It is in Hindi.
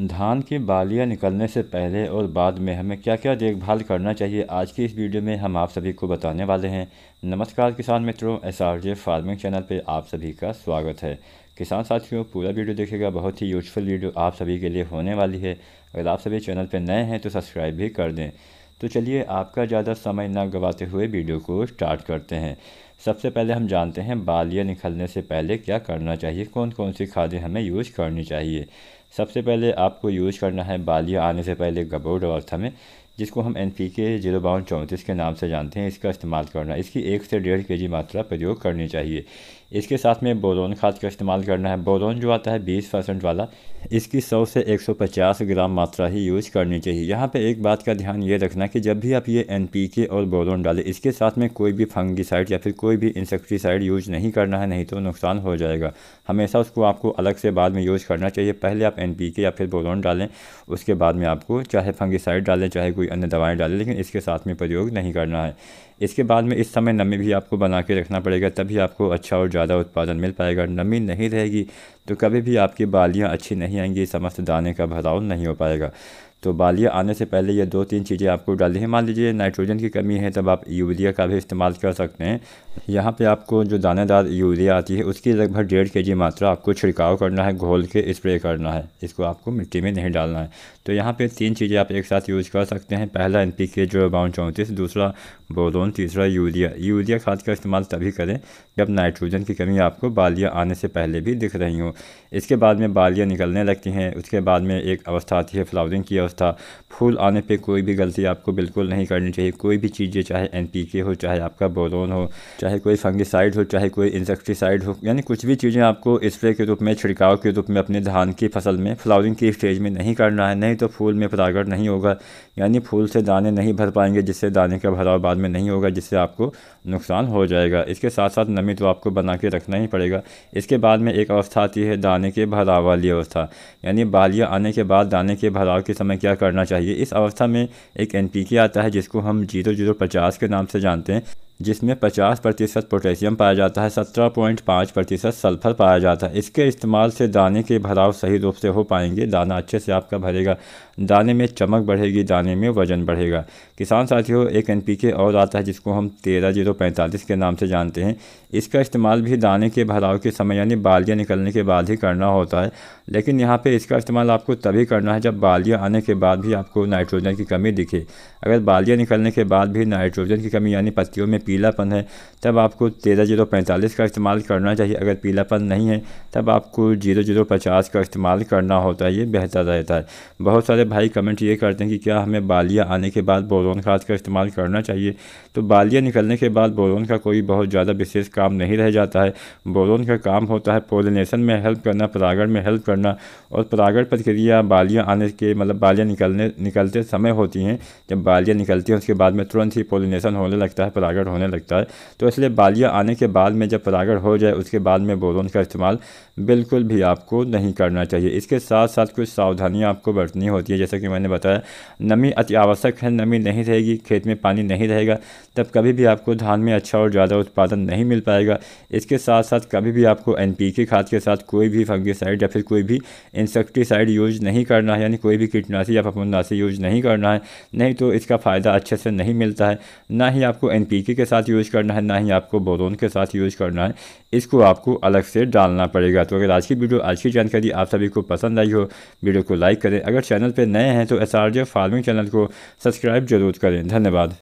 धान की बालियाँ निकलने से पहले और बाद में हमें क्या क्या देखभाल करना चाहिए आज की इस वीडियो में हम आप सभी को बताने वाले हैं नमस्कार किसान मित्रों S R J farming channel पर आप सभी का स्वागत है किसान साथियों पूरा वीडियो देखेगा बहुत ही यूजफुल वीडियो आप सभी के लिए होने वाली है अगर आप सभी चैनल पर नए हैं तो सब्सक्राइब भी कर दें तो चलिए आपका ज़्यादा समय ना गवाते हुए वीडियो को स्टार्ट करते हैं सबसे पहले हम जानते हैं बालियाँ निकलने से पहले क्या करना चाहिए कौन कौन सी खादें हमें यूज़ करनी चाहिए सबसे पहले आपको यूज़ करना है बालियाँ आने से पहले गबोड अवस्था में जिसको हम एन पी के जीरो बावन चौंतीस के नाम से जानते हैं इसका इस्तेमाल करना इसकी एक से डेढ़ के जी मात्रा प्रयोग करनी चाहिए इसके साथ में बोरोन खाद का इस्तेमाल करना है बोरोन जो आता है बीस परसेंट वाला इसकी सौ से एक सौ पचास ग्राम मात्रा ही यूज करनी चाहिए यहाँ पे एक बात का ध्यान ये रखना कि जब भी आप ये एन पी के और बोरोन डालें इसके साथ में कोई भी फंगीसाइड या फिर कोई भी इंसेक्टिसाइड यूज नहीं करना है नहीं तो नुकसान हो जाएगा हमेशा उसको आपको अलग से बाद में यूज़ करना चाहिए पहले आप एन पी के या फिर बोरोन डालें उसके बाद में आपको चाहे फंगीसाइड डालें चाहे कोई कोई अन्य दवाएं डालें लेकिन इसके साथ में प्रयोग नहीं करना है इसके बाद में इस समय नमी भी आपको बना के रखना पड़ेगा तभी आपको अच्छा और ज़्यादा उत्पादन मिल पाएगा नमी नहीं रहेगी तो कभी भी आपकी बालियाँ अच्छी नहीं आएंगी समस्त दाने का भराव नहीं हो पाएगा तो बालिया आने से पहले ये दो तीन चीज़ें आपको डाली है मान लीजिए नाइट्रोजन की कमी है तब आप यूरिया का भी इस्तेमाल कर सकते हैं यहाँ पे आपको जो दानेदार यूरिया आती है उसकी लगभग डेढ़ के जी मात्रा आपको छिड़काव करना है घोल के स्प्रे करना है इसको आपको मिट्टी में नहीं डालना है तो यहाँ पर तीन चीज़ें आप एक साथ यूज़ कर सकते हैं पहला एन पी के जो अबाउन चौंतीस दूसरा बोरोन तीसरा यूरिया यूरिया खाद का इस्तेमाल तभी करें जब नाइट्रोजन की कमी आपको बालियाँ आने से पहले भी दिख रही हो इसके बाद में बालियाँ निकलने लगती हैं उसके बाद में एक अवस्था आती है फ्लावरिंग की अवस्था था फूल आने पे कोई भी गलती आपको बिल्कुल नहीं करनी चाहिए कोई भी चीज़ें चाहे एनपीके हो चाहे आपका बोरोन हो चाहे कोई फंगिसाइड हो चाहे कोई इंसेक्टिसाइड हो यानी कुछ भी चीज़ें आपको स्प्रे के रूप में छिड़काव के रूप में अपने धान की फसल में फ्लावरिंग की स्टेज में नहीं करना है नहीं तो फूल में परागण नहीं होगा यानी फूल से दाने नहीं भर पाएंगे जिससे दाने का भराव बाद में नहीं होगा जिससे आपको नुकसान हो जाएगा इसके साथ साथ नमी तो आपको बना के रखना ही पड़ेगा इसके बाद में एक अवस्था आती है दाने के भराव वाली अवस्था यानी बालियाँ आने के बाद दाने के भराव के समय हमें क्या करना चाहिए इस अवस्था में एक एन आता है जिसको हम जीरो जीरो पचास के नाम से जानते हैं जिसमें 50 प्रतिशत पोटेशियम पाया जाता है 17.5 प्रतिशत सल्फर पाया जाता है इसके इस्तेमाल से दाने के भराव सही रूप से हो पाएंगे दाना अच्छे से आपका भरेगा दाने में चमक बढ़ेगी दाने में वजन बढ़ेगा किसान साथियों एक एन और आता है जिसको हम तेरह जीरो पैंतालीस के नाम से जानते हैं इसका इस्तेमाल भी दाने के भराव के समय यानी बालियाँ निकलने के बाद ही करना होता है लेकिन यहाँ पर इसका इस्तेमाल आपको तभी करना है जब बालियाँ आने के बाद भी आपको नाइट्रोजन की कमी दिखे अगर बालियाँ निकलने के बाद भी नाइट्रोजन की कमी यानी पत्तियों में पीलापन है तब आपको तेरह जीरो पैंतालीस का इस्तेमाल करना चाहिए अगर पीलापन नहीं है तब आपको जीरो जीरो पचास का इस्तेमाल करना होता है ये बेहतर रहता है बहुत सारे सारे भाई कमेंट ये करते हैं कि क्या हमें बालियाँ आने के बाद बोरोन खाद का इस्तेमाल करना चाहिए तो बालियाँ निकलने के बाद बोरोन का कोई बहुत ज़्यादा विशेष काम नहीं रह जाता है बोरोन का काम होता है पोलिनेशन में हेल्प करना परागण में हेल्प करना और परागण प्रक्रिया बालियाँ आने के मतलब बालियाँ निकलने निकलते समय होती हैं जब बालियाँ निकलती हैं उसके बाद में तुरंत ही पोलिनेशन होने लगता है परागण होने लगता है तो इसलिए बालियाँ आने के बाद में जब परागण हो जाए उसके बाद में बोरोन का इस्तेमाल बिल्कुल भी आपको नहीं करना चाहिए इसके साथ साथ कुछ सावधानियाँ आपको बरतनी होती है है जैसा कि मैंने बताया नमी अति आवश्यक है नमी नहीं रहेगी खेत में पानी नहीं रहेगा तब कभी भी आपको धान में अच्छा और ज़्यादा उत्पादन नहीं मिल पाएगा इसके साथ साथ कभी भी आपको एन खाद के साथ कोई भी फंगिसाइड या फिर कोई भी इंसेक्टिसाइड यूज नहीं करना है यानी कोई भी कीटनाशी या फफुंदनाशी यूज नहीं करना है नहीं तो इसका फ़ायदा अच्छे से नहीं मिलता है ना ही आपको एन के साथ यूज करना है ना ही आपको बोरोन के साथ यूज करना है इसको आपको अलग से डालना पड़ेगा तो अगर आज की वीडियो आज की जानकारी आप सभी को पसंद आई हो वीडियो को लाइक करें अगर चैनल पर नए हैं तो एस फार्मिंग चैनल को सब्सक्राइब जरूर करें धन्यवाद